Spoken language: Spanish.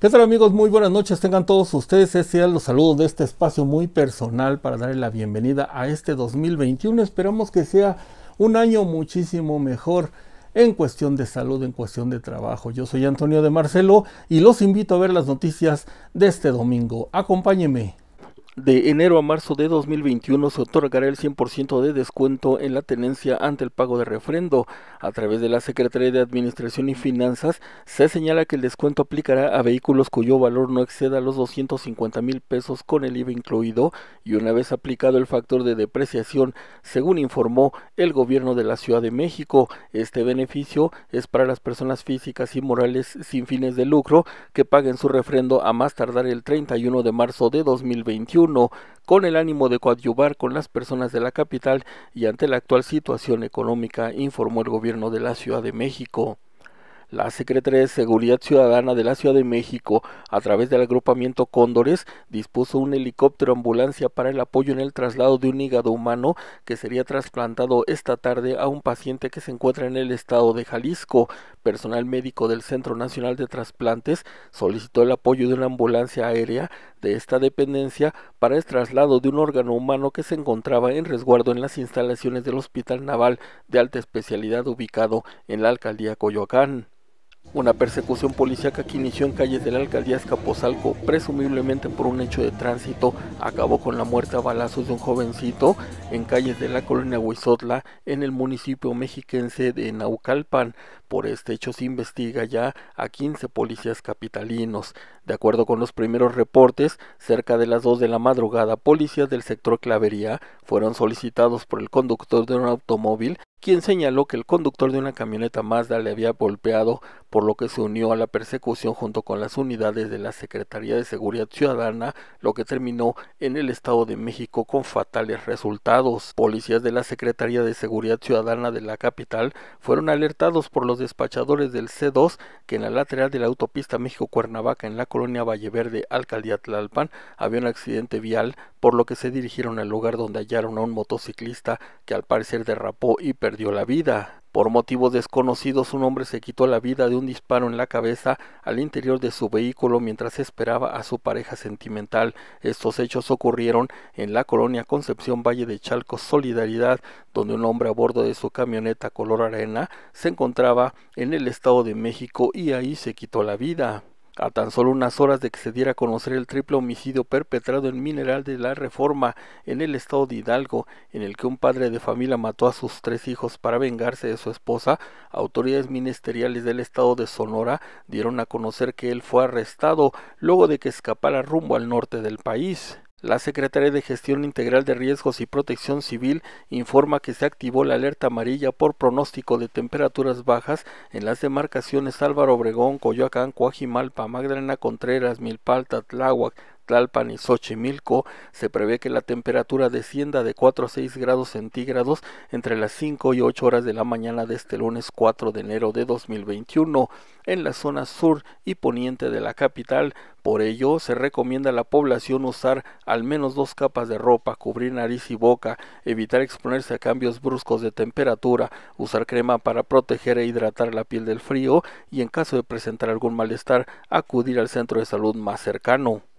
¿Qué tal amigos? Muy buenas noches, tengan todos ustedes. Este los saludos de este espacio muy personal para darle la bienvenida a este 2021. Esperamos que sea un año muchísimo mejor en cuestión de salud, en cuestión de trabajo. Yo soy Antonio de Marcelo y los invito a ver las noticias de este domingo. Acompáñenme. De enero a marzo de 2021 se otorgará el 100% de descuento en la tenencia ante el pago de refrendo. A través de la Secretaría de Administración y Finanzas se señala que el descuento aplicará a vehículos cuyo valor no exceda los 250 mil pesos con el IVA incluido y una vez aplicado el factor de depreciación, según informó el gobierno de la Ciudad de México. Este beneficio es para las personas físicas y morales sin fines de lucro que paguen su refrendo a más tardar el 31 de marzo de 2021 con el ánimo de coadyuvar con las personas de la capital y ante la actual situación económica, informó el gobierno de la Ciudad de México. La Secretaría de Seguridad Ciudadana de la Ciudad de México, a través del agrupamiento Cóndores, dispuso un helicóptero ambulancia para el apoyo en el traslado de un hígado humano que sería trasplantado esta tarde a un paciente que se encuentra en el estado de Jalisco, personal médico del Centro Nacional de Trasplantes solicitó el apoyo de una ambulancia aérea de esta dependencia para el traslado de un órgano humano que se encontraba en resguardo en las instalaciones del Hospital Naval de Alta Especialidad ubicado en la Alcaldía Coyoacán. Una persecución policíaca que inició en calles de la alcaldía Escapozalco, presumiblemente por un hecho de tránsito, acabó con la muerte a balazos de un jovencito en calles de la colonia Huizotla, en el municipio mexiquense de Naucalpan. Por este hecho se investiga ya a 15 policías capitalinos. De acuerdo con los primeros reportes, cerca de las 2 de la madrugada, policías del sector Clavería fueron solicitados por el conductor de un automóvil, quien señaló que el conductor de una camioneta Mazda le había golpeado por lo que se unió a la persecución junto con las unidades de la Secretaría de Seguridad Ciudadana, lo que terminó en el Estado de México con fatales resultados. Policías de la Secretaría de Seguridad Ciudadana de la capital fueron alertados por los despachadores del C2 que en la lateral de la autopista México-Cuernavaca en la colonia Valle Verde, Alcaldía Tlalpan, había un accidente vial, por lo que se dirigieron al lugar donde hallaron a un motociclista que al parecer derrapó y perdió la vida. Por motivos desconocidos, un hombre se quitó la vida de un disparo en la cabeza al interior de su vehículo mientras esperaba a su pareja sentimental. Estos hechos ocurrieron en la colonia Concepción Valle de Chalco Solidaridad, donde un hombre a bordo de su camioneta color arena se encontraba en el Estado de México y ahí se quitó la vida. A tan solo unas horas de que se diera a conocer el triple homicidio perpetrado en Mineral de la Reforma, en el estado de Hidalgo, en el que un padre de familia mató a sus tres hijos para vengarse de su esposa, autoridades ministeriales del estado de Sonora dieron a conocer que él fue arrestado luego de que escapara rumbo al norte del país. La Secretaría de Gestión Integral de Riesgos y Protección Civil informa que se activó la alerta amarilla por pronóstico de temperaturas bajas en las demarcaciones Álvaro Obregón, Coyoacán, Coajimalpa, Magdalena Contreras, Milpalta, Tláhuac, Tlalpan y Xochimilco, se prevé que la temperatura descienda de 4 a 6 grados centígrados entre las 5 y 8 horas de la mañana de este lunes 4 de enero de 2021 en la zona sur y poniente de la capital. Por ello, se recomienda a la población usar al menos dos capas de ropa, cubrir nariz y boca, evitar exponerse a cambios bruscos de temperatura, usar crema para proteger e hidratar la piel del frío y en caso de presentar algún malestar, acudir al centro de salud más cercano.